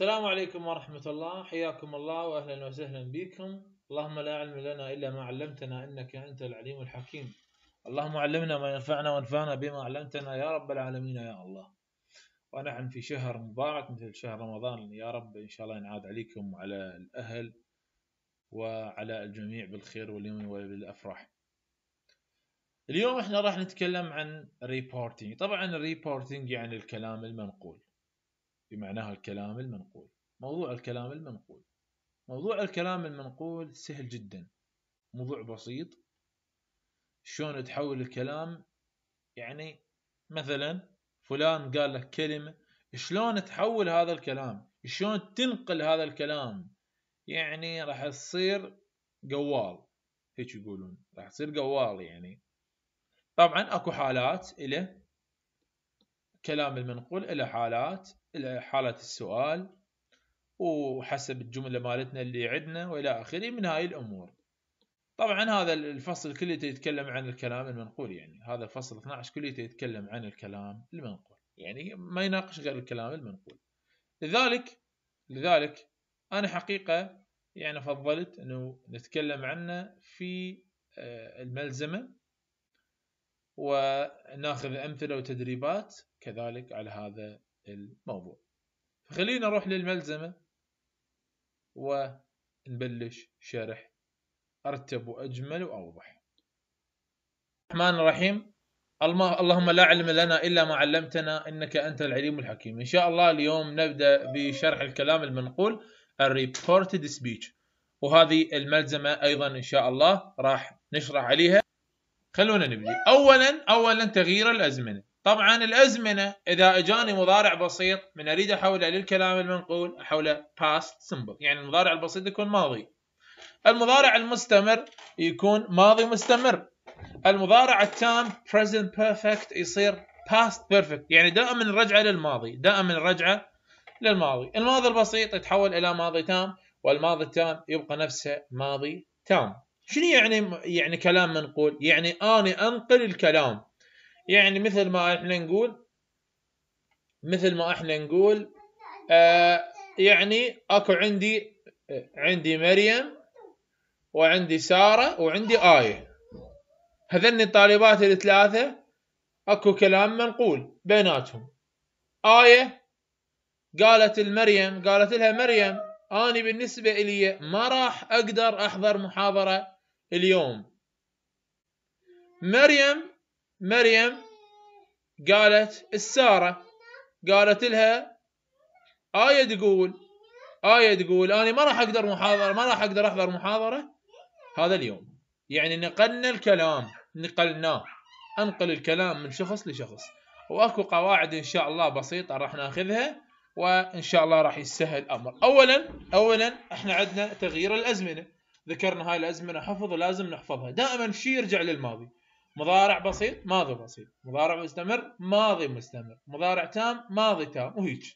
السلام عليكم ورحمة الله حياكم الله وأهلا وسهلا بكم اللهم لا علم لنا إلا ما علمتنا إنك أنت العليم الحكيم اللهم علمنا ما ينفعنا وانفعنا بما علمتنا يا رب العالمين يا الله ونحن في شهر مبارك مثل شهر رمضان يا رب إن شاء الله ينعاد عليكم وعلى الأهل وعلى الجميع بالخير واليمن وبالأفراح اليوم احنا راح نتكلم عن ريبورتينج طبعا الريبورتينج يعني الكلام المنقول بمعناها الكلام المنقول موضوع الكلام المنقول موضوع الكلام المنقول سهل جدا موضوع بسيط شلون تحول الكلام يعني مثلا فلان قال لك كلمة شلون تحول هذا الكلام شلون تنقل هذا الكلام يعني راح تصير قوال هيك يقولون راح تصير قوال يعني طبعا اكو حالات الى كلام المنقول الى حالات حالة السؤال وحسب الجملة مالتنا اللي عندنا وإلى آخره من هاي الأمور طبعا هذا الفصل كله يتكلم عن الكلام المنقول يعني هذا فصل 12 كله يتكلم عن الكلام المنقول يعني ما يناقش غير الكلام المنقول لذلك لذلك أنا حقيقة يعني فضلت أنه نتكلم عنه في آه، الملزمة وناخذ أمثلة وتدريبات كذلك على هذا الموضوع خلينا نروح للملزمة ونبلش شرح أرتب وأجمل وأوضح الرحمن الرحيم اللهم لا علم لنا إلا ما علمتنا إنك أنت العليم الحكيم إن شاء الله اليوم نبدأ بشرح الكلام المنقول الريبورتد سبيتش وهذه الملزمة أيضا إن شاء الله راح نشرح عليها خلونا نبدأ أولا أولا تغيير الأزمنة طبعا الازمنه اذا اجاني مضارع بسيط من اريد احوله للكلام المنقول احوله past simple يعني المضارع البسيط يكون ماضي المضارع المستمر يكون ماضي مستمر المضارع التام present perfect يصير past perfect يعني دائما الرجعه للماضي دائما الرجعه للماضي الماضي البسيط يتحول الى ماضي تام والماضي التام يبقى نفسه ماضي تام شنو يعني يعني كلام منقول يعني انا انقل الكلام يعني مثل ما احنا نقول مثل ما احنا نقول آه يعني اكو عندي عندي مريم وعندي ساره وعندي ايه هذني الطالبات الثلاثه اكو كلام منقول بيناتهم ايه قالت المريم قالت لها مريم اني بالنسبه الي ما راح اقدر احضر محاضره اليوم مريم مريم قالت السارة قالت لها آية تقول آية تقول أنا ما راح أقدر محاضرة ما راح أقدر أحضر محاضرة هذا اليوم يعني نقلنا الكلام نقلناه أنقل الكلام من شخص لشخص وأكو قواعد إن شاء الله بسيطة راح ناخذها وإن شاء الله راح يسهل الأمر أولا أولا إحنا عندنا تغيير الأزمنة ذكرنا هاي الأزمنة حفظ لازم نحفظها دائما شي يرجع للماضي مضارع بسيط ماضي بسيط مضارع مستمر ماضي مستمر مضارع تام ماضي تام وهيج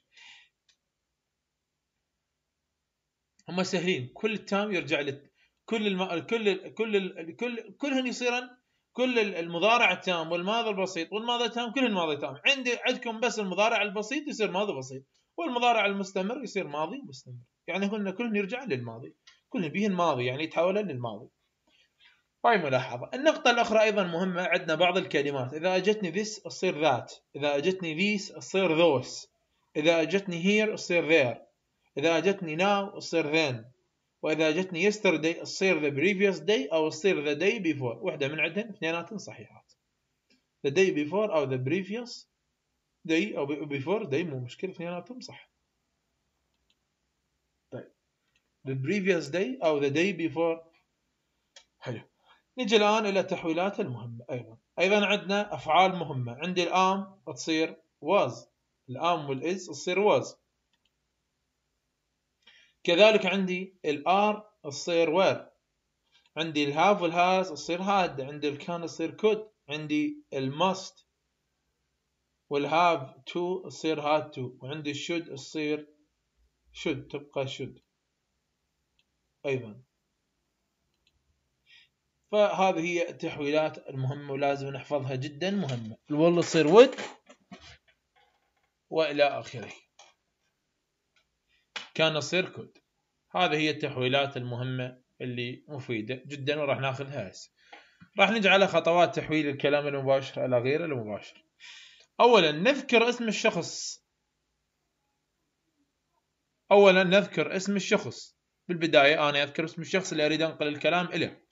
هم سهلين كل التام يرجع لل كل الم... كل كل كل كلهن يصيرن كل المضارع التام والماضي البسيط والماضي التام كلهن ماضي تام عندي عندكم بس المضارع البسيط يصير ماضي بسيط والمضارع المستمر يصير ماضي مستمر يعني هن كلهن يرجع للماضي كلهن بيهن ماضي يعني يتحولن للماضي هاي طيب، ملاحظة النقطة الأخرى أيضا مهمة عندنا بعض الكلمات إذا أجتني this تصير that إذا أجتني these تصير those إذا أجتني here تصير there إذا أجتني now تصير then وإذا أجتني yesterday تصير the previous day أو تصير the day before واحدة من عندهم اثنيناتهم صحيحات the day before أو the previous day أو before day مو مشكلة اثنيناتهم صح طيب the previous day أو the day before حلو نجي الآن إلى التحويلات المهمة أيضا أيضا عندنا أفعال مهمة عندي الآم تصير واز الآم والإز تصير واز كذلك عندي الآر تصير وير عندي الهاف والهاز تصير هاد عندي الكان تصير كود عندي الماست والهاف تو تصير هاد تو وعندي الشود تصير شود تبقى شود أيضا فهذه هي التحويلات المهمة ولازم نحفظها جدا مهمة الول تصير ود وإلى آخره كان يصير كود هذه هي التحويلات المهمة اللي مفيدة جدا وراح ناخذها هسه راح نجي على خطوات تحويل الكلام المباشر إلى غير المباشر أولا نذكر اسم الشخص أولا نذكر اسم الشخص بالبداية أنا أذكر اسم الشخص اللي أريد أنقل الكلام إليه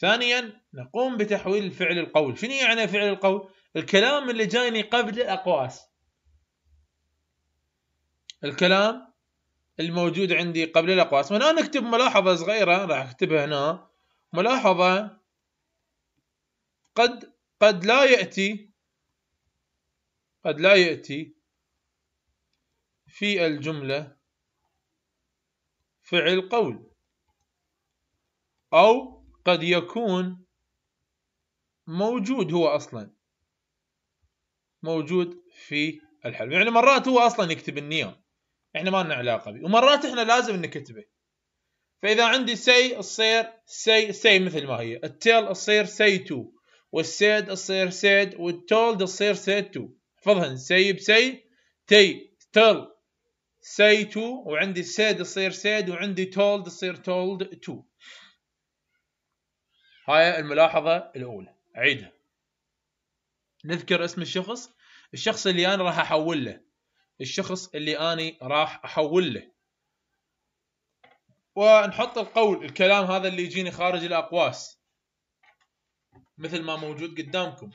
ثانيا نقوم بتحويل الفعل القول شنو يعني فعل القول الكلام اللي جايني قبل الأقواس الكلام الموجود عندي قبل الأقواس هنا نكتب ملاحظة صغيرة راح أكتبها هنا ملاحظة قد قد لا يأتي قد لا يأتي في الجملة فعل قول أو قد يكون موجود هو اصلا موجود في الحلم يعني مرات هو اصلا يكتب النية احنا ما لنا علاقه به ومرات احنا لازم نكتبه فاذا عندي سي تصير سي سي مثل ما هي التيل تصير سي تو والسيد تصير سيد والتولد تصير سيد تو احفظهن سي بسي تي تل سي تو وعندي سيد تصير سيد وعندي تولد تصير تولد تو هاي الملاحظة الأولى عيدها نذكر اسم الشخص الشخص اللي أنا راح أحول له الشخص اللي أنا راح أحول له ونحط القول الكلام هذا اللي يجيني خارج الأقواس مثل ما موجود قدامكم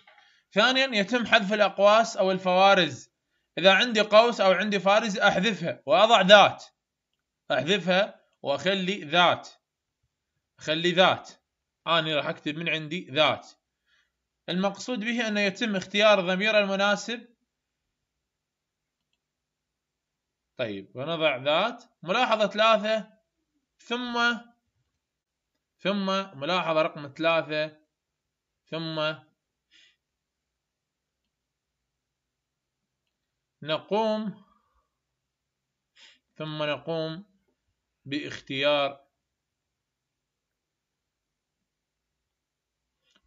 ثانيا يتم حذف الأقواس أو الفوارز إذا عندي قوس أو عندي فارز أحذفها وأضع ذات أحذفها وأخلي ذات أخلي ذات أنا راح أكتب من عندي ذات المقصود به أنه يتم اختيار الضمير المناسب طيب ونضع ذات ملاحظة ثلاثة ثم ثم ملاحظة رقم ثلاثة ثم نقوم ثم نقوم باختيار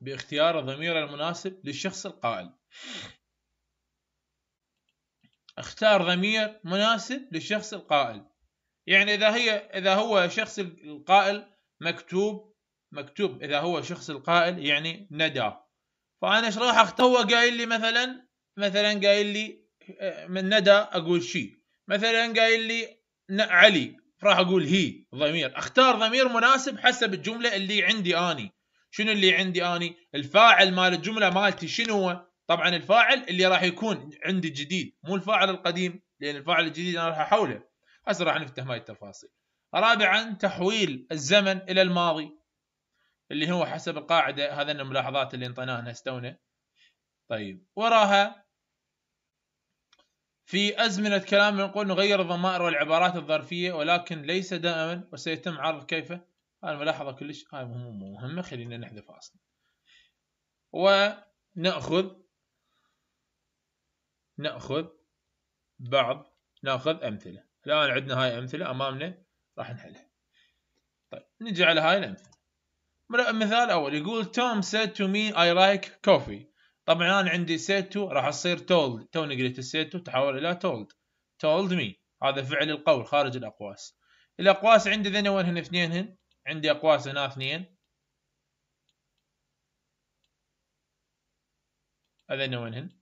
باختيار الضمير المناسب للشخص القائل اختار ضمير مناسب للشخص القائل يعني إذا هي إذا هو شخص القائل مكتوب مكتوب إذا هو شخص القائل يعني ندى فأنا إيش راح أختار هو قايل لي مثلا مثلا قايل لي آه، من ندى أقول شي مثلا قايل لي علي راح أقول هي ضمير أختار ضمير مناسب حسب الجملة اللي عندي أني شنو اللي عندي اني الفاعل مال الجمله مالتي شنو هو طبعا الفاعل اللي راح يكون عندي جديد مو الفاعل القديم لان الفاعل الجديد انا راح احوله هسه راح نفتح هاي التفاصيل رابعا تحويل الزمن الى الماضي اللي هو حسب القاعده هذا الملاحظات اللي انطيناها هستونا طيب وراها في أزمنة كلامنا نقول نغير الضمائر والعبارات الظرفية ولكن ليس دائما وسيتم عرض كيف الملاحظة كلش هاي مهمة مهمة خلينا نحذفها أصلا ونأخذ نأخذ بعض ناخذ أمثلة الآن عندنا هاي أمثلة أمامنا راح نحلها طيب نجي على هاي الأمثلة مثال أول يقول توم said to me I like coffee طبعا أنا عندي said to راح أصير told توني قريت said to تحول إلى told told me هذا فعل القول خارج الأقواس الأقواس عندي ذني وين هن اثنينهن عندي أقواس هنا اثنين هذين وينهن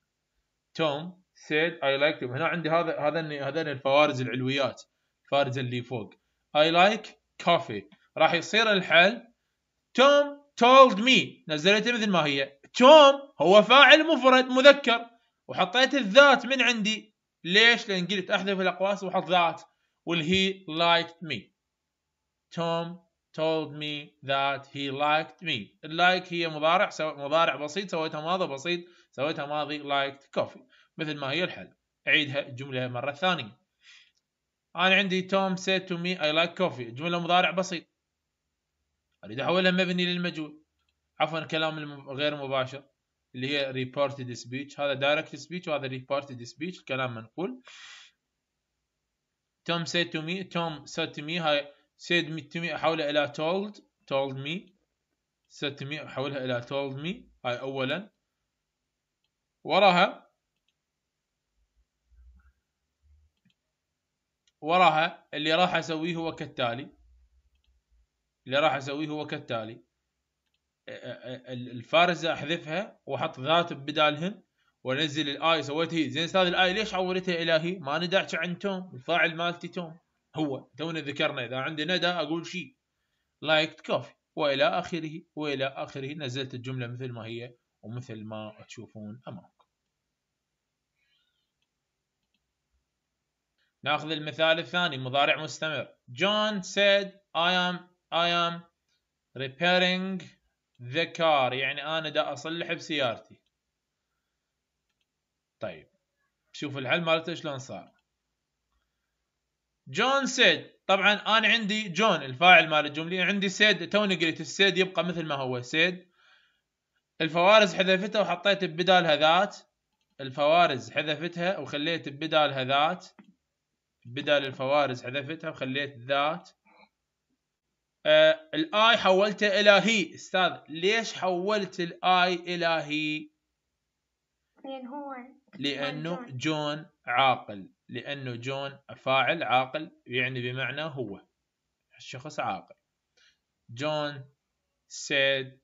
توم سيد اي لايك هنا عندي هذا هذا هذين الفوارز العلويات الفارز اللي فوق اي لايك كوفي راح يصير الحل توم تولد مي نزلته مثل ما هي توم هو فاعل مفرد مذكر وحطيت الذات من عندي ليش؟ لان قلت احذف الاقواس واحط ذات والهي لايك مي توم told me that he liked me اللايك like هي مضارع مضارع بسيط سويتها ماضي بسيط سويتها ماضي liked coffee مثل ما هي الحل. أعيدها الجملة مرة ثانية أنا عندي توم said to me I like coffee جملة مضارع بسيط أريد أحولها مبني للمجهول عفوا كلام غير مباشر اللي هي reported speech هذا direct speech وهذا reported speech الكلام منقول توم said to me توم said to me 600 أحولها إلى told told me 600 أحولها إلى told me هاي أولا وراها وراها اللي راح أسويه هو كالتالي اللي راح أسويه هو كالتالي الفارزة أحذفها وأحط ذات بدالهن وانزل الاي سويت هي زين استاذ الاي ليش عورتها الى هي؟ ما ندعش عن توم الفاعل مالتي توم هو تونا ذكرنا إذا عندي ندى أقول شيء لايكت كوفي وإلى آخره وإلى آخره نزلت الجملة مثل ما هي ومثل ما تشوفون أمامكم ناخذ المثال الثاني مضارع مستمر جون said I am I am repairing the car يعني أنا دا أصلح بسيارتي طيب شوف الحل مالته شلون صار جون سيد طبعا انا عندي جون الفاعل مال الجمله عندي سيد توني قريت السيد يبقى مثل ما هو سيد الفوارز حذفتها وحطيت ببدالها ذات الفوارز حذفتها وخليت ببدالها ذات بدال الفوارز حذفتها وخليت ذات آه الاي حولته الى هي استاذ ليش حولت الاي الى هي؟ لانه جون عاقل لأنه جون فاعل عاقل يعني بمعنى هو الشخص عاقل جون said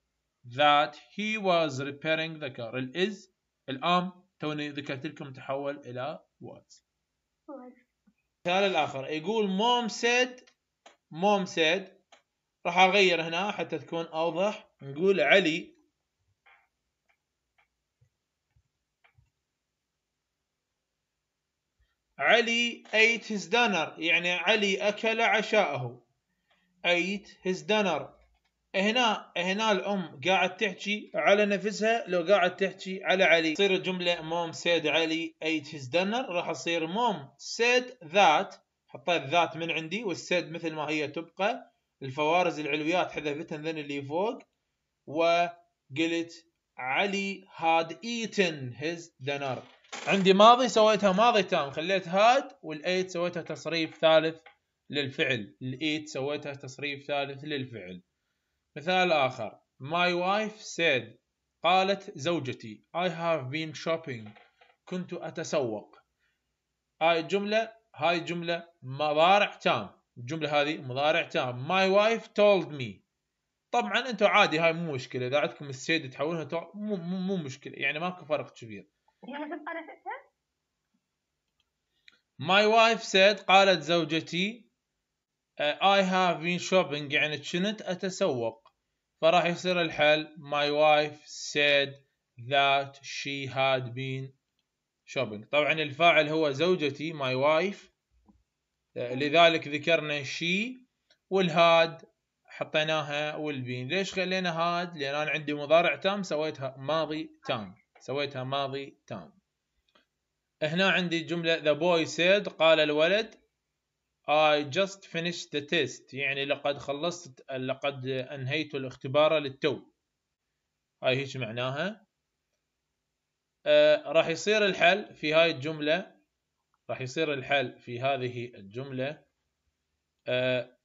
that he was repairing the car ال is الآن توني ذكرت لكم تحول إلى was المثال الآخر يقول mom said mom said راح أغير هنا حتى تكون أوضح نقول علي علي ate his dinner يعني علي أكل عشاءه ate his dinner هنا هنا الأم قاعد تحكي على نفسها لو قاعد تحكي على علي تصير الجملة موم said علي ate his dinner راح تصير mom said that حطيت ذات من عندي والسيد مثل ما هي تبقى الفوارز العلويات حذفتهن ذن اللي فوق وقلت علي had eaten his dinner عندي ماضي سويتها ماضي تام خليت هاد والايت سويتها تصريف ثالث للفعل الايت سويتها تصريف ثالث للفعل مثال آخر My wife said قالت زوجتي I have been shopping كنت أتسوق هاي الجملة هاي جملة مضارع تام الجملة هذه مضارع تام My wife told me طبعا انتم عادي هاي مو مشكلة اذا عندكم السيد تحولها مو, مو, مو مشكلة يعني ماكو فرق كبير هي يعني My wife said قالت زوجتي I have been shopping يعني كنت أتسوق فراح يصير الحل My wife said that she had been shopping طبعا الفاعل هو زوجتي my wife لذلك ذكرنا she والهاد حطيناها والبين ليش خلينا هاد لأن أنا عندي مضارع تام سويتها ماضي تام سويتها ماضي تام هنا عندي جملة the boy said قال الولد I just finished the test يعني لقد خلصت لقد أنهيت الاختبار للتو هاي هيش معناها آه راح يصير الحل في هاي الجملة راح يصير الحل في هذه الجملة آه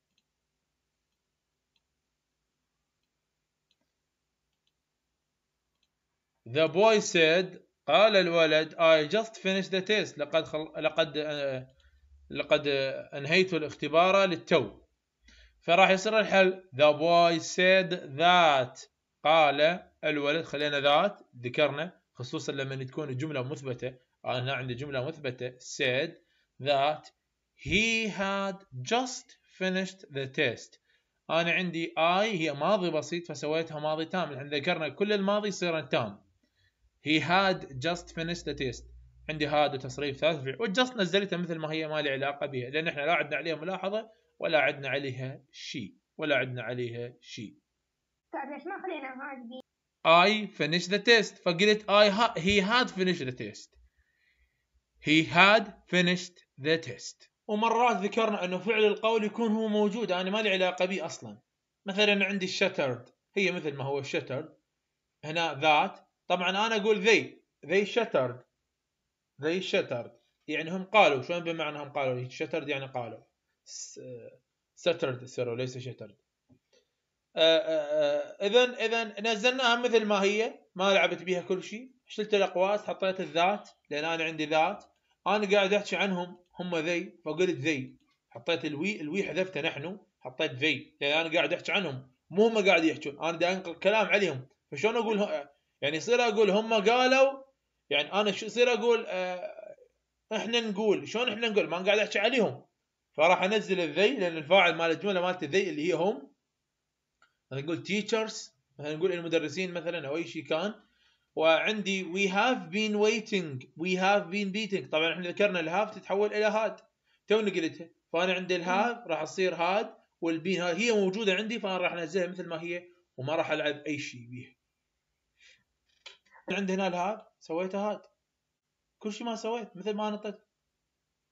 The boy said قال الولد I just finished the test لقد خل... لقد آه, لقد آه, انهيت الاختبار للتو فراح يصير الحل The boy said that قال الولد خلينا ذات ذكرنا خصوصا لما تكون الجملة مثبتة أنا هنا عندي جملة مثبتة said that he had just finished the test أنا عندي I هي ماضي بسيط فسويتها ماضي تام لأن ذكرنا كل الماضي يصير تام هي هاد جاست فينيش ذا تيست عندي هاد وتصريف ثالث فعل والجاست نزلتها مثل ما هي ما لي علاقه بها لان احنا لا عندنا عليها ملاحظه ولا عندنا عليها شيء ولا عندنا عليها شيء طيب ليش ما خلينا هاد اي I finished the test فقلت اي هي he had finished the test he had finished the test ومرات ذكرنا انه فعل القول يكون هو موجود انا ما لي علاقه به اصلا مثلا عندي shattered هي مثل ما هو shattered هنا ذات طبعا انا اقول ذي ذي شترد ذي شترد يعني هم قالوا شلون بمعنى هم قالوا شترد يعني قالوا سترد سيرو ليس شترد اذا اذا نزلناها مثل ما هي ما لعبت بيها كل شيء شلت الاقواس حطيت الذات لان انا عندي ذات انا قاعد احكي عنهم هم ذي فقلت ذي حطيت الوي الوي حذفته نحن حطيت ذي لان انا قاعد احكي عنهم مو هم قاعد يحكون انا قاعد انقل كلام عليهم فشلون اقول يعني يصير اقول هم قالوا يعني انا شو يصير اقول آه احنا نقول شلون احنا نقول ما قاعد احكي عليهم فراح انزل الذي لان الفاعل مال الجمله مالت الذي اللي هي هم نقول تيشرز مثلا نقول المدرسين مثلا او اي شيء كان وعندي وي هاف بين ويتنج وي هاف بين بيتنج طبعا احنا ذكرنا الهاف تتحول الى هاد توني قلتها فانا عندي الهاف راح تصير هاد والبين هاي هي موجوده عندي فانا راح انزلها مثل ما هي وما راح العب اي شيء بيها عندي هنا الهاد سويته هاد كل شيء ما سويت مثل ما نطيت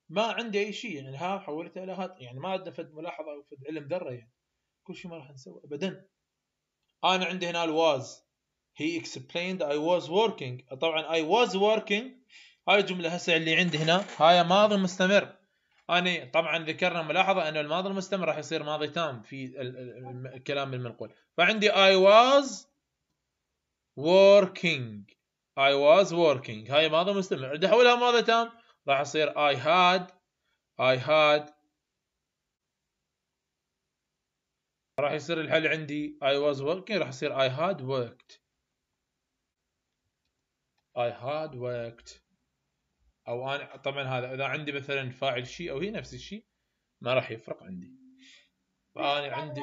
ما عندي اي شيء يعني الهاد حولته الى هاد يعني ما عندنا فد ملاحظه او فد علم ذره يعني كل شيء ما راح نسوي ابدا انا عندي هنا الواز هي explained I was working طبعا I was working هاي الجمله هسه اللي عندي هنا هاي ماضي مستمر انا طبعا ذكرنا ملاحظه ان الماضي المستمر راح يصير ماضي تام في الكلام المنقول فعندي I was working I was working هاي ماذا مستمر بدي احولها ماذا تام راح يصير I had I had راح يصير الحل عندي I was working راح يصير I had worked I had worked او انا طبعا هذا اذا عندي مثلا فاعل شيء او هي نفس الشيء ما راح يفرق عندي فأنا عندي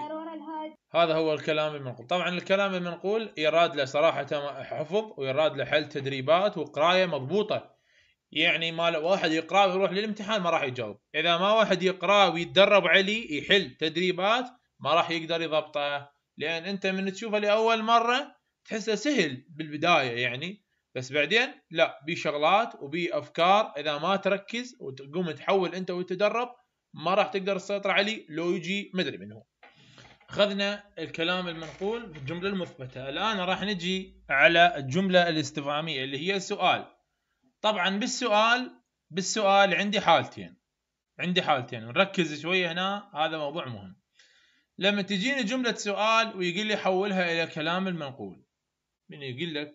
هذا هو الكلام المنقول طبعا الكلام المنقول يراد له صراحة حفظ ويراد له حل تدريبات وقراية مضبوطة يعني ما واحد يقرأ ويروح للامتحان ما راح يجاوب إذا ما واحد يقرأ ويتدرب عليه يحل تدريبات ما راح يقدر يضبطه لأن أنت من تشوفه لأول مرة تحسه سهل بالبداية يعني بس بعدين لا بي شغلات وبي أفكار إذا ما تركز وتقوم تحول أنت وتدرب ما راح تقدر تسيطر عليه لو يجي مدري من هو اخذنا الكلام المنقول بالجمله المثبته الان راح نجي على الجمله الاستفهاميه اللي هي السؤال طبعا بالسؤال بالسؤال عندي حالتين عندي حالتين نركز شويه هنا هذا موضوع مهم لما تجيني جمله سؤال ويقول لي حولها الى كلام المنقول من يقول لك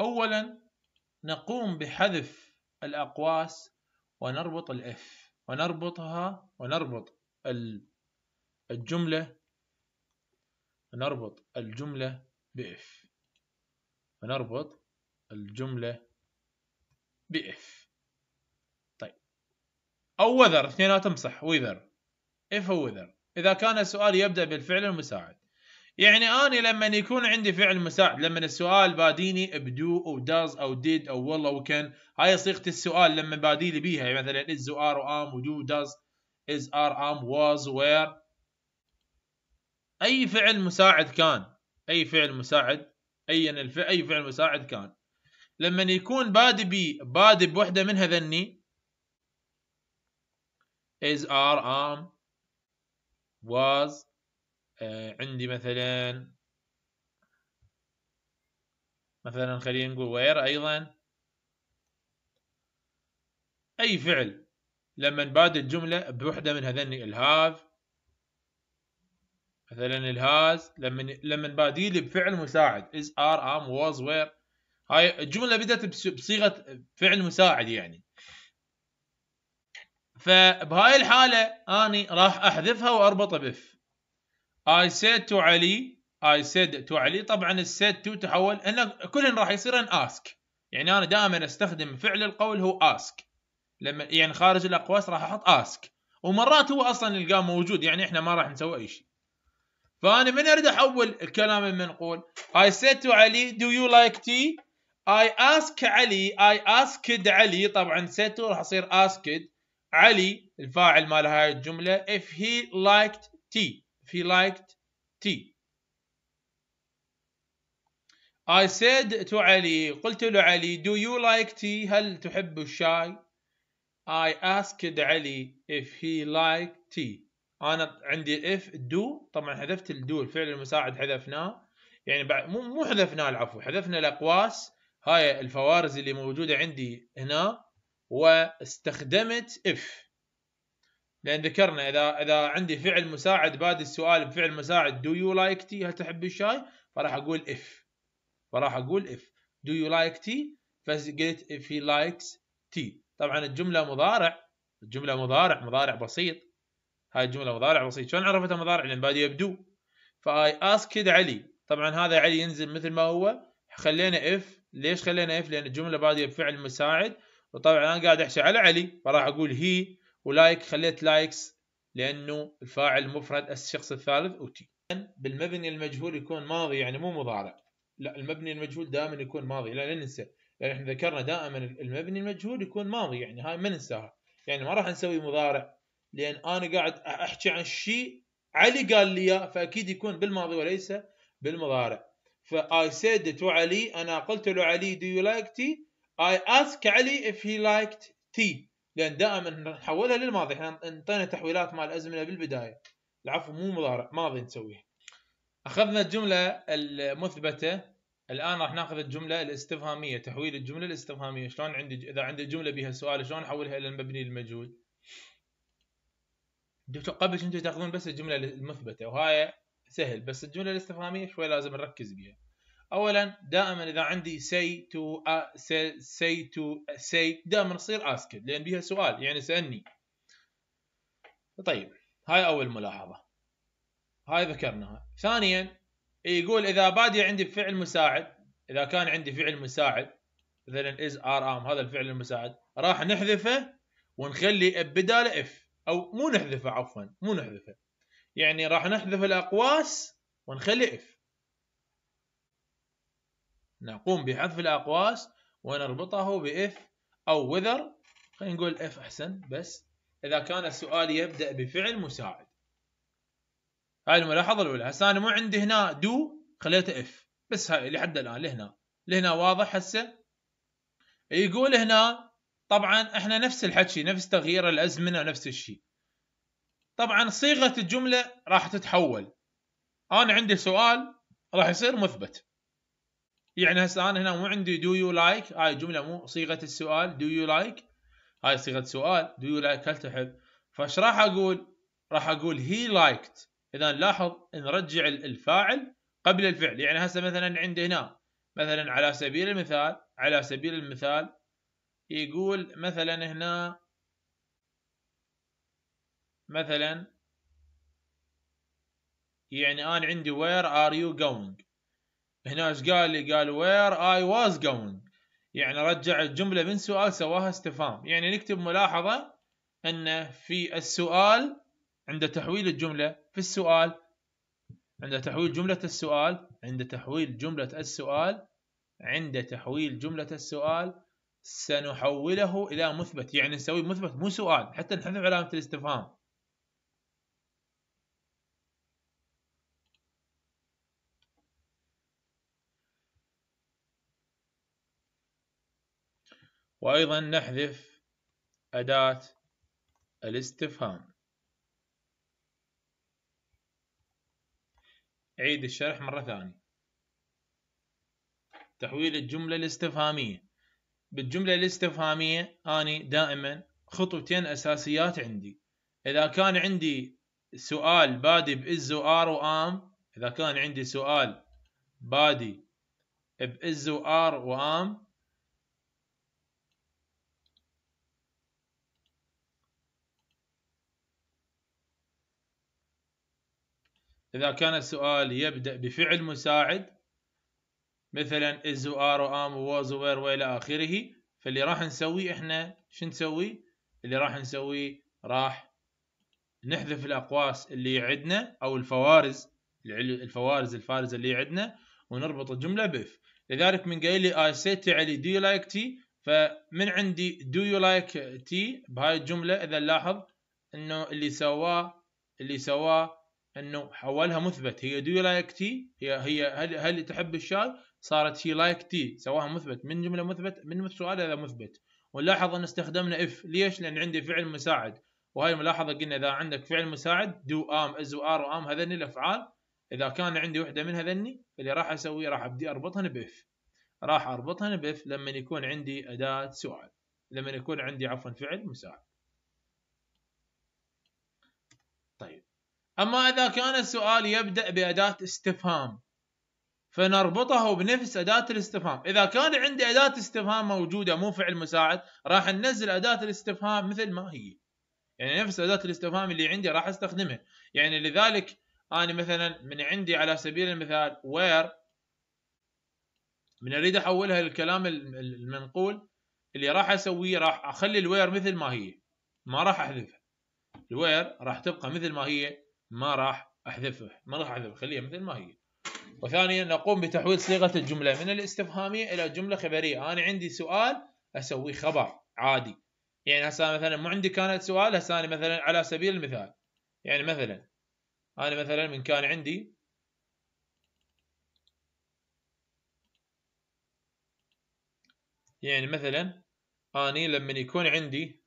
اولا نقوم بحذف الاقواس ونربط الاف ونربطها ونربط الجملة ونربط الجملة بإف ونربط الجملة بإف طيب أو وذر اثنيناتهم صح وذر إف أو وذر إذا كان السؤال يبدأ بالفعل المساعد يعني انا لما يكون عندي فعل مساعد لما السؤال باديني بدو او داز او ديد او والله وكان هاي صيغه السؤال لما باديلي بيها يعني مثلا از ار am ودو داز از ار ام واز وير اي فعل مساعد كان اي فعل مساعد ايا الف... اي فعل مساعد كان لما يكون بادي بي بادي بوحده من هذني is are am was آه، عندي مثلا مثلا خلينا نقول وير ايضا اي فعل لما نبادل الجملة بوحدة من هذين الهاف مثلا الهاز لما لما نباديل بفعل مساعد is ار ام was وير هاي الجملة بدأت بصيغة فعل مساعد يعني فبهاي الحالة اني راح احذفها واربطها بف I said to علي I said to علي طبعا ال said to تحول ان كلهن راح يصير ان ask يعني انا دائما استخدم فعل القول هو ask لما يعني خارج الاقواس راح احط ask ومرات هو اصلا نلقاه موجود يعني احنا ما راح نسوي اي شيء فانا من اريد احول الكلام المنقول I said to علي do you like tea I ask علي I asked علي طبعا said to راح اصير asked علي الفاعل مال هاي الجمله if he liked tea في liked tea I said to علي قلت له علي do you like tea هل تحب الشاي I asked علي if he liked tea انا عندي if do طبعا حذفت الدو الفعل المساعد حذفناه يعني بعد مو مو حذفناه العفو حذفنا الاقواس هاي الفوارز اللي موجوده عندي هنا واستخدمت if لان ذكرنا اذا اذا عندي فعل مساعد بادي السؤال بفعل مساعد دو يو لايك تي هل تحب الشاي؟ فراح اقول اف فراح اقول اف دو يو لايك تي فقلت اف هي لايكس تي طبعا الجمله مضارع الجمله مضارع مضارع بسيط هاي الجمله مضارع بسيط شلون عرفتها مضارع لان بادي يبدو فاي اسكد علي طبعا هذا علي ينزل مثل ما هو خلينا اف ليش خلينا اف لان الجمله باديه بفعل مساعد وطبعا انا قاعد احشي على علي فراح اقول هي ولايك خليت لايكس لأنه الفاعل مفرد الشخص الثالث أوتي بالمبني المجهول يكون ماضي يعني مو مضارع لا المبني المجهول دائما يكون ماضي لا, ننسى لأن يعني احنا ذكرنا دائما المبني المجهول يكون ماضي يعني هاي ما ننساها يعني ما راح نسوي مضارع لأن أنا قاعد أحكي عن شيء علي قال لي اياه فأكيد يكون بالماضي وليس بالمضارع ف I said to علي أنا قلت له علي do you like tea I ask علي if he liked tea لان دائما نحولها للماضي احنا انطينا تحويلات مع الازمنه بالبدايه العفو مو مضارع ماضي نسويه اخذنا الجمله المثبته الان راح ناخذ الجمله الاستفهاميه تحويل الجمله الاستفهاميه شلون عندي اذا عندي جمله بها سؤال شلون احولها الى المبني للمجهول دكتور قبل انتم تاخذون بس الجمله المثبته وهاي سهل بس الجمله الاستفهاميه شوي لازم نركز بيها اولا دائما اذا عندي say to uh, say, say to say دائما تصير asked لان بيها سؤال يعني سالني طيب هاي اول ملاحظه هاي ذكرناها ثانيا يقول اذا بادي عندي بفعل مساعد اذا كان عندي فعل مساعد مثلا از ار ام هذا الفعل المساعد راح نحذفه ونخلي بداله اف او مو نحذفه عفوا مو نحذفه يعني راح نحذف الاقواس ونخلي اف نقوم بحذف الأقواس ونربطه بإف أو وذر خلينا نقول إف أحسن بس إذا كان السؤال يبدأ بفعل مساعد هاي الملاحظة الأولى هسه أنا مو عندي هنا دو خليته إف بس هاي لحد الآن لهنا لهنا واضح هسه يقول هنا طبعا احنا نفس الحكي نفس تغيير الأزمنة نفس الشيء طبعا صيغة الجملة راح تتحول أنا عندي سؤال راح يصير مثبت يعني هسه انا هنا مو عندي دو يو لايك هاي جمله مو صيغه السؤال دو يو لايك هاي صيغه سؤال دو يو لايك هل تحب فايش راح اقول راح اقول هي لايكت اذا لاحظ نرجع الفاعل قبل الفعل يعني هسه مثلا عندي هنا مثلا على سبيل المثال على سبيل المثال يقول مثلا هنا مثلا يعني انا عندي where are you going هنا ايش قال لي قال وير اي واز جوينج يعني رجع الجمله من سؤال سواها استفهام يعني نكتب ملاحظه ان في السؤال عند تحويل الجمله في السؤال عند تحويل جمله السؤال عند تحويل جمله السؤال عند تحويل جمله السؤال سنحوله الى مثبت يعني نسوي مثبت مو سؤال حتى نحذف علامه الاستفهام وأيضا نحذف أداة الاستفهام عيد الشرح مرة ثانية تحويل الجملة الاستفهامية بالجملة الاستفهامية أني دائما خطوتين أساسيات عندي إذا كان عندي سؤال بادي بإز وآر وآم إذا كان عندي سؤال بادي بإز وآر وآم إذا كان السؤال يبدأ بفعل مساعد مثلا is وار ام ووز وير والى اخره فاللي راح نسويه احنا شو نسوي اللي راح نسويه راح نحذف الاقواس اللي عندنا او الفوارز الفوارز الفارزه اللي عندنا ونربط الجمله بف لذلك من قايل لي I said to Ali do you like tea فمن عندي do you like tea بهاي الجمله اذا نلاحظ انه اللي سواه اللي سواه انه حولها مثبت هي دو لايك تي هي هي هل هل تحب الشاي صارت شي لايك تي سواها مثبت من جمله مثبت من سؤال الى مثبت ونلاحظ ان استخدمنا اف ليش؟ لان عندي فعل مساعد وهاي الملاحظه قلنا اذا عندك فعل مساعد دو ام از وار وام هذني الافعال اذا كان عندي وحده من هذني اللي راح اسويه راح ابدي اربطها باف راح اربطها باف لما يكون عندي اداه سؤال لما يكون عندي عفوا فعل مساعد أما إذا كان السؤال يبدأ بأداة استفهام فنربطه بنفس أداة الاستفهام إذا كان عندي أداة استفهام موجودة مو فعل مساعد راح ننزل أداة الاستفهام مثل ما هي يعني نفس أداة الاستفهام اللي عندي راح أستخدمها يعني لذلك أنا مثلا من عندي على سبيل المثال where من أريد أحولها للكلام المنقول اللي راح أسويه راح أخلي الوير مثل ما هي ما راح أحذفها الوير راح تبقى مثل ما هي ما راح احذفه ما راح احذفه خليها مثل ما هي وثانيا نقوم بتحويل صيغه الجمله من الاستفهاميه الى جمله خبريه انا عندي سؤال اسويه خبر عادي يعني هسه مثلا مو عندي كانت سؤال هسه انا مثلا على سبيل المثال يعني مثلا انا مثلا من كان عندي يعني مثلا اني لما يكون عندي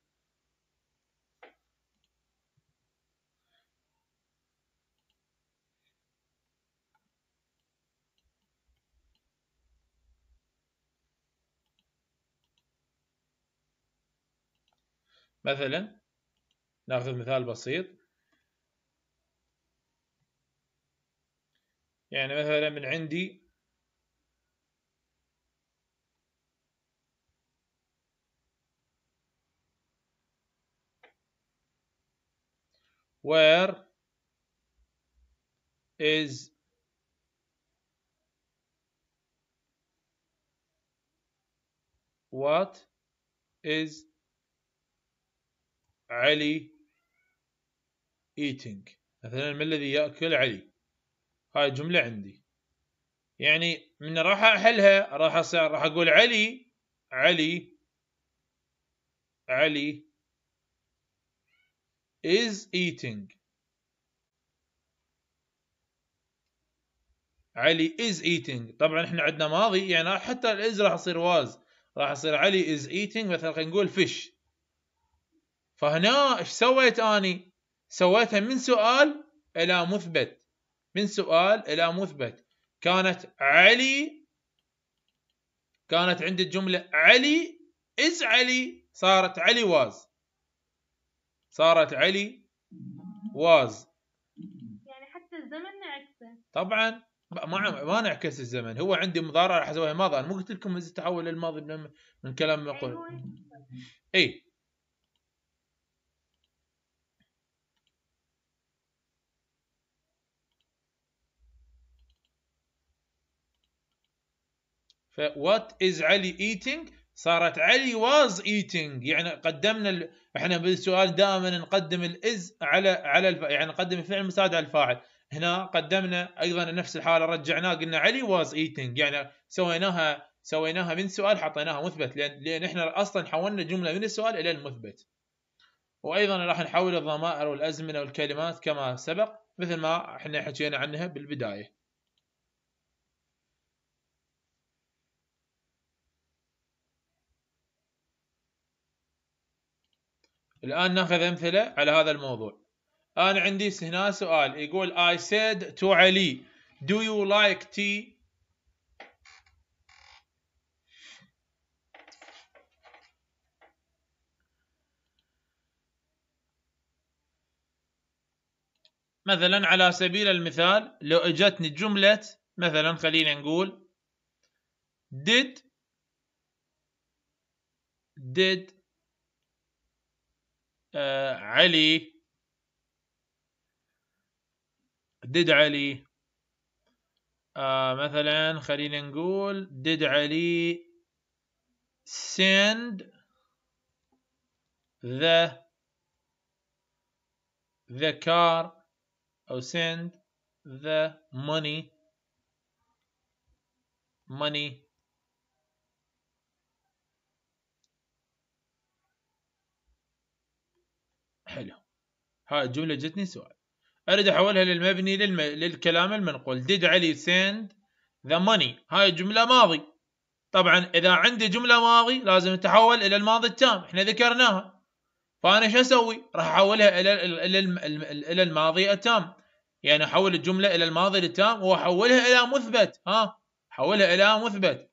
مثلا ناخذ مثال بسيط يعني مثلا من عندي where is what is علي eating مثلا ما الذي يأكل علي هاي جملة عندي يعني من راح أحلها راح أصير راح أقول علي علي علي is eating علي is eating طبعا احنا عندنا ماضي يعني حتى الاز راح يصير واز راح يصير علي is eating مثلا خلينا نقول fish فهنا ايش سويت اني سويتها من سؤال الى مثبت من سؤال الى مثبت كانت علي كانت عندي الجمله علي از علي صارت علي واز صارت علي واز يعني حتى الزمن نعكسه طبعا ما ما نعكس الزمن هو عندي مضارع راح اسويها ماضي انا مو قلت لكم التحول للماضي من كلام مقول اي ف وات is علي eating صارت علي was eating يعني قدمنا ال... احنا بالسؤال دائما نقدم الاز على على الف... يعني نقدم الفعل المساعد على الفاعل هنا قدمنا ايضا نفس الحاله رجعناه قلنا علي was eating يعني سويناها سويناها من سؤال حطيناها مثبت لان لان احنا اصلا حولنا جمله من السؤال الى المثبت وايضا راح نحول الضمائر والازمنه والكلمات كما سبق مثل ما احنا حكينا عنها بالبدايه الآن ناخذ أمثلة على هذا الموضوع أنا عندي هنا سؤال يقول I said to علي Do you like tea? مثلا على سبيل المثال لو اجتني جملة مثلا خلينا نقول did did علي دد علي مثلا خلينا نقول did علي send the the car أو send the money money هاي الجملة جتني سؤال أريد أحولها للمبني للم... للكلام المنقول did علي send the money هاي الجملة ماضي طبعا إذا عندي جملة ماضي لازم تحول إلى الماضي التام احنا ذكرناها فأنا شو أسوي راح أحولها إلى إلى إلى الماضي التام يعني أحول الجملة إلى الماضي التام وأحولها إلى مثبت ها أحولها إلى مثبت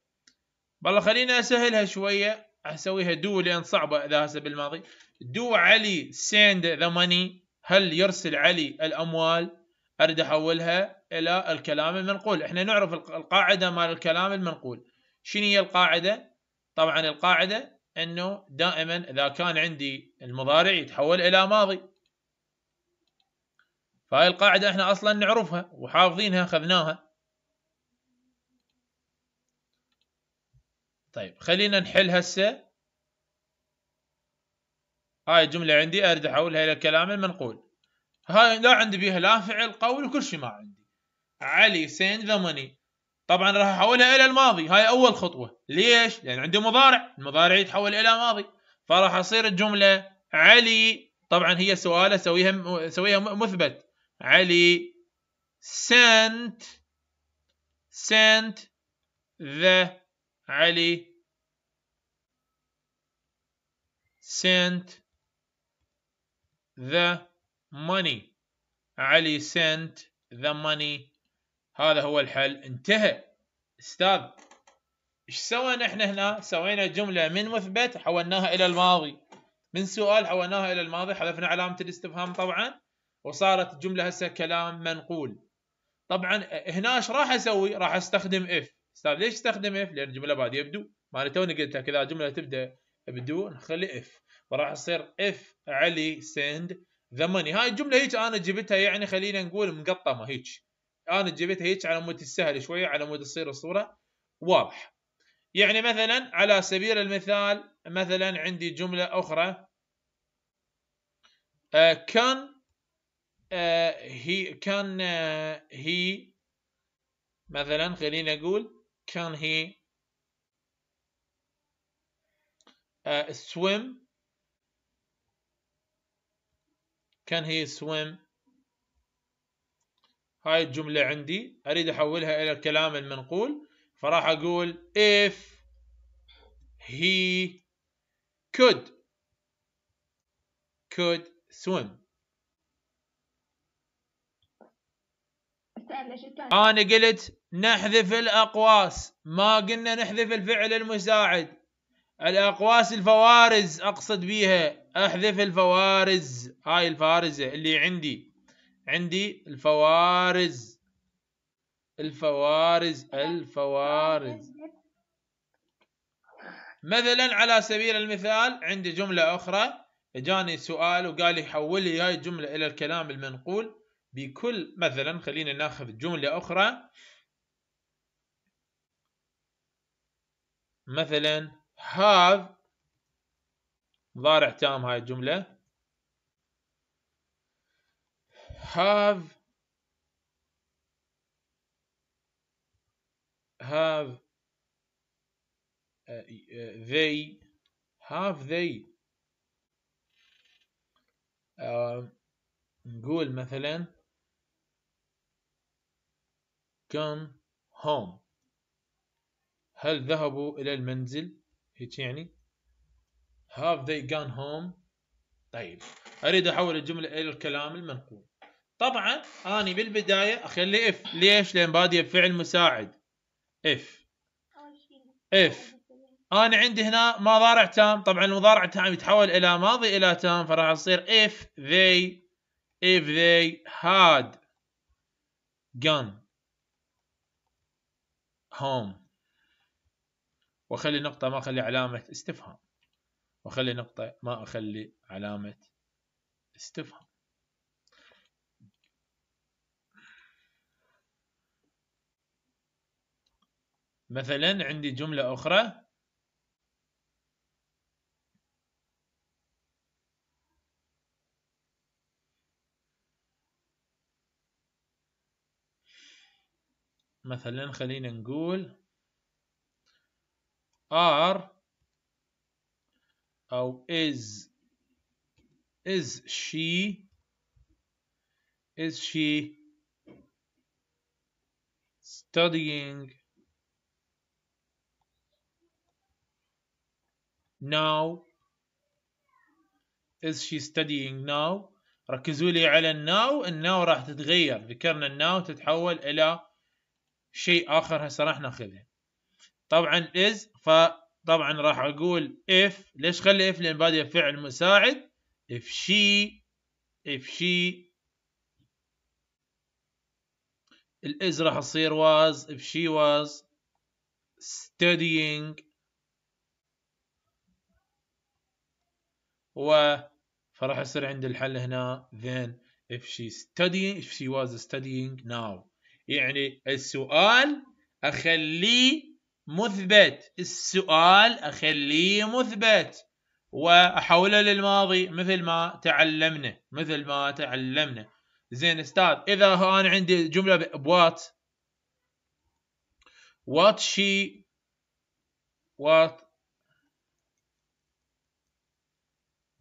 والله خليني أسهلها شوية أسويها دو لأن صعبة إذا هسه بالماضي do علي send the money هل يرسل علي الاموال اريد احولها الى الكلام المنقول احنا نعرف القاعده مال الكلام المنقول شنو هي القاعده طبعا القاعده انه دائما اذا كان عندي المضارع يتحول الى ماضي فهاي القاعده احنا اصلا نعرفها وحافظينها خذناها طيب خلينا نحل هسه هاي الجملة عندي أريد أحولها إلى الكلام المنقول هاي لا عندي بيها لا فعل قول وكل شيء ما عندي علي سين ذا ماني طبعا راح أحولها إلى الماضي هاي أول خطوة ليش؟ لأن يعني عندي مضارع المضارع يتحول إلى ماضي فراح أصير الجملة علي طبعا هي سؤال أسويها أسويها مثبت علي سنت سنت ذا علي سنت the money علي sent the money هذا هو الحل انتهى استاذ ايش سوينا احنا هنا سوينا جملة من مثبت حولناها الى الماضي من سؤال حولناها الى الماضي حذفنا علامة الاستفهام طبعا وصارت الجملة هسه كلام منقول طبعا هنا ايش راح اسوي راح استخدم اف استاذ ليش استخدم اف لان الجملة بعد يبدو ما انا توني قلت لك اذا جملة تبدا بدون خلي اف فراح يصير اف علي سند ذا ماني هاي الجمله هيك انا جبتها يعني خلينا نقول مقطمه هيك انا جبتها هيك على مود تسهل شويه على مود تصير الصوره واضحه يعني مثلا على سبيل المثال مثلا عندي جمله اخرى آه، كان هي آه، كان هي آه، مثلا خلينا نقول كان هي swim Can he swim? هاي الجملة عندي أريد أحولها إلى الكلام المنقول فراح أقول if he could could swim أنا قلت نحذف الأقواس ما قلنا نحذف الفعل المساعد الاقواس الفوارز اقصد بيها احذف الفوارز هاي الفارزة اللي عندي عندي الفوارز الفوارز الفوارز مثلا على سبيل المثال عندي جملة اخرى اجاني سؤال وقال لي حول لي هاي الجملة الى الكلام المنقول بكل مثلا خلينا ناخذ جملة اخرى مثلا have ضارع تام هاي الجملة have have uh, uh, they have they uh, نقول مثلا come home هل ذهبوا إلى المنزل هيك يعني have they gone home طيب اريد احول الجمله الى الكلام المنقول طبعا اني بالبدايه اخلي اف ليش لان باديه بفعل مساعد اف اف انا عندي هنا مضارع تام طبعا المضارع تام يتحول الى ماضي الى تام فراح يصير if they if they had gone home واخلي نقطة ما اخلي علامة استفهام وخلي نقطة ما اخلي علامة استفهام مثلا عندي جملة أخرى مثلا خلينا نقول are أو is is she is she studying now is she studying now ركزوا لي على الناو الناو راح تتغير ذكرنا الناو تتحول الى شيء اخر هسه راح ناخذه طبعا is فطبعا راح اقول if ليش خلي if لان بادية فعل مساعد if she if she الاز راح تصير was if she was studying و فراح يصير عندي الحل هنا then if she studying if she was studying now يعني السؤال اخليه مثبت السؤال أخليه مثبت وأحوله للماضي مثل ما تعلمنا مثل ما تعلمنا زين استاذ إذا أنا عندي جملة بوات وات شي وات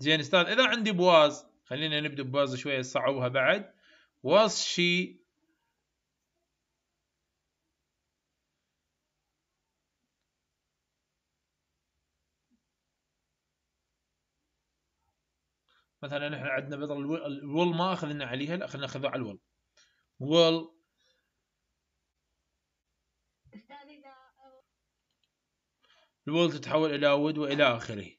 زين استاذ اذا عندي بواز خلينا نبدا بواز شويه صعبها بعد was she مثلا احنا عندنا بدل الول ما اخذنا عليها لا خلينا ناخذها على الول وول الول تتحول الى ود والى اخره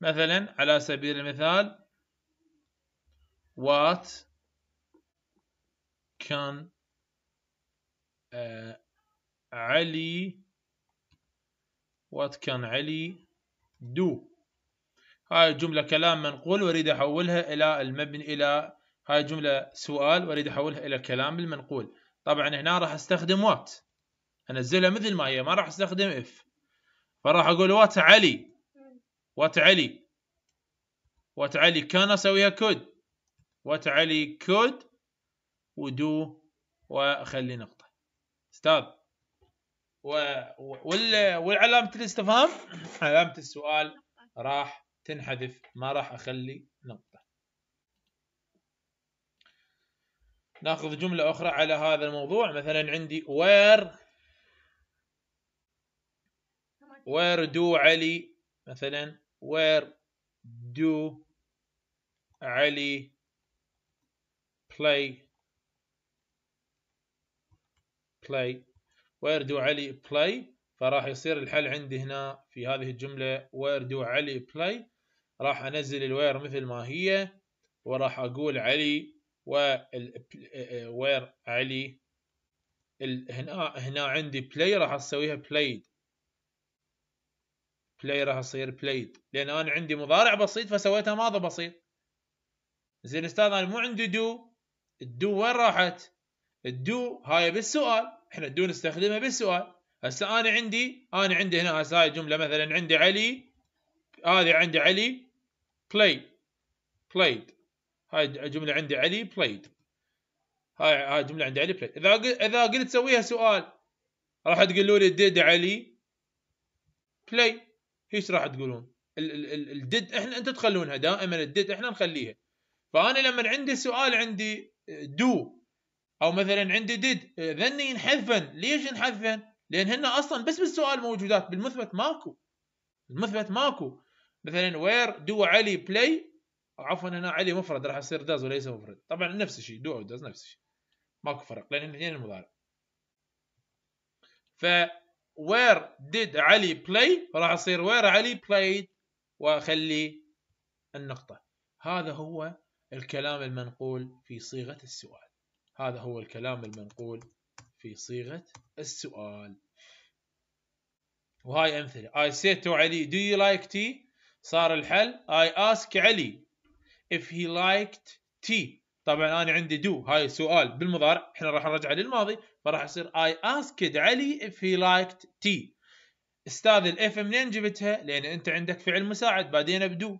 مثلا على سبيل المثال وات آه، كان علي وات كان علي do هاي الجملة كلام منقول واريد احولها الى المبني الى هاي الجملة سؤال واريد احولها الى كلام المنقول طبعا هنا راح استخدم وات انزلها مثل ما هي ما راح استخدم اف فراح اقول وات علي وات علي وات علي كان اسويها كود وات علي كود ودو واخلي نقطة استاذ والعلامة الاستفهام علامة السؤال راح تنحذف ما راح أخلي نقطة ناخذ جملة أخرى على هذا الموضوع مثلا عندي where where do علي مثلا where do علي play play وير دو علي بلاي فراح يصير الحل عندي هنا في هذه الجملة وير دو علي بلاي راح انزل الوير مثل ما هي وراح اقول علي وير علي هنا هنا عندي بلاي راح اسويها played بلاي راح أصير played لان انا عندي مضارع بسيط فسويتها ماضي بسيط زين استاذ انا مو عندي دو الدو وين راحت الدو هاي بالسؤال احنا دون نستخدمها بالسؤال هسه انا عندي انا عندي هنا هسه هاي جمله مثلا عندي علي هذه آه عندي علي بلاي بلايد هاي جمله عندي علي بلايد هاي هاي جمله عندي علي بلايد اذا قلت اذا قلت سويها سؤال راح تقولوا لي ديد علي بلاي ايش راح تقولون الديد احنا انتم تخلونها دائما الديد احنا نخليها فانا لما عندي سؤال عندي دو او مثلا عندي ديد إيه، ذني ينحذفن ليش ينحذفن لان هن اصلا بس بالسؤال موجودات بالمثبت ماكو المثبت ماكو مثلا وير دو علي بلاي عفوا هنا علي مفرد راح يصير داز وليس مفرد طبعا نفس الشيء دو او داز نفس الشيء ماكو فرق لان الاثنين المضارع ف وير ديد علي بلاي راح يصير وير علي بلايد واخلي النقطه هذا هو الكلام المنقول في صيغه السؤال هذا هو الكلام المنقول في صيغة السؤال وهاي أمثلة I said to علي do you like tea صار الحل I ask علي if he liked tea طبعا أنا عندي do هاي سؤال بالمضارع احنا راح نرجع للماضي فراح يصير I asked علي if he liked tea استاذ الاف منين جبتها لأن أنت عندك فعل مساعد بعدين بدو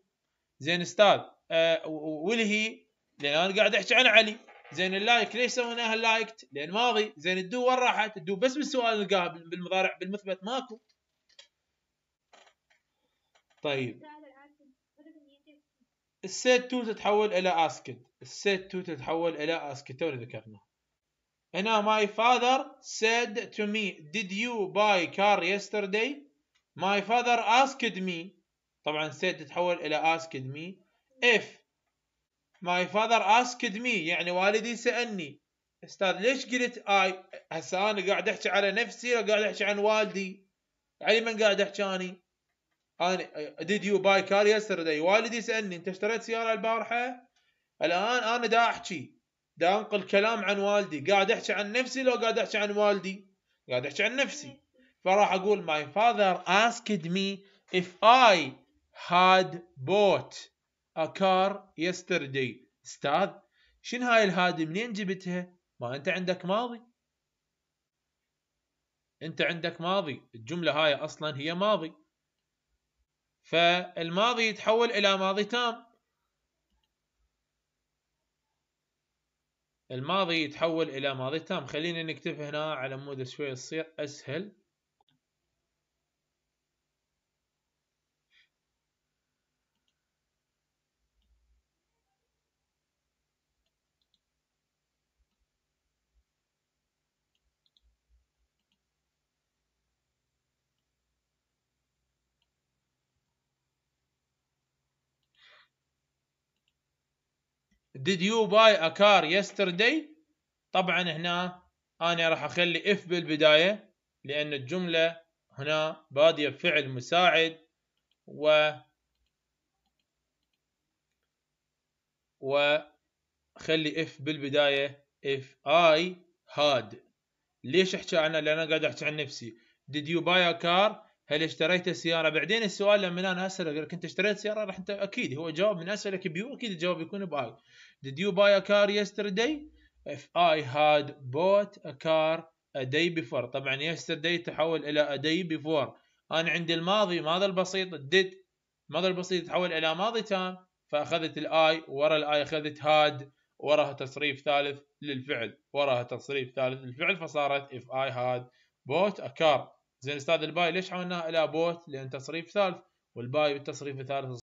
زين استاذ أه واللي هي لأن أنا قاعد أحكي عن علي زين اللايك ليش سويناها لايكت؟ لان ماضي زين الدو وين راحت؟ الدو بس بالسؤال نلقاها بالمضارع بالمثبت ماكو طيب السيت تو تتحول الى اسكت السيت تو تتحول الى اسكت تو ذكرنا هنا my father said to me did you buy car yesterday my father asked me طبعا said تتحول الى asked me if ماي father اسكد مي يعني والدي سالني استاذ ليش قلت اي هسه انا قاعد احكي على نفسي ولا قاعد احكي عن والدي علي من قاعد احكي اني انا ديد يو باي كار يسترداي والدي سالني انت اشتريت سياره البارحه الان انا دا احكي دا انقل كلام عن والدي قاعد احكي عن نفسي لو قاعد احكي عن والدي قاعد احكي عن نفسي فراح اقول my father asked me if I had bought اكار يستردي استاذ شن هاي الهادي منين جبتها ما انت عندك ماضي انت عندك ماضي الجمله هاي اصلا هي ماضي فالماضي يتحول الى ماضي تام الماضي يتحول الى ماضي تام خلينا نكتب هنا على مود شوي تصير اسهل did you buy a car yesterday طبعا هنا انا راح اخلي if بالبدايه لان الجمله هنا باديه بفعل مساعد و وخلي if بالبدايه if I had ليش احكي عنها لان انا قاعد احكي عن نفسي did you buy a car هل اشتريت السياره بعدين السؤال لما انا اساله اقول لك انت اشتريت سياره راح انت اكيد هو جواب من اسئله بيو اكيد الجواب يكون باي did you buy a car yesterday if I had bought a car a day before طبعا yesterday تحول الى a day before انا عندي الماضي ماذا البسيط did ماذا البسيط تحول الى ماضي تام فاخذت الاي ورا الاي اخذت had وراها تصريف ثالث للفعل وراها تصريف ثالث للفعل فصارت if I had bought a car زين استاذ الباي ليش حولناها الى بوت؟ لان تصريف ثالث والباي بالتصريف الثالث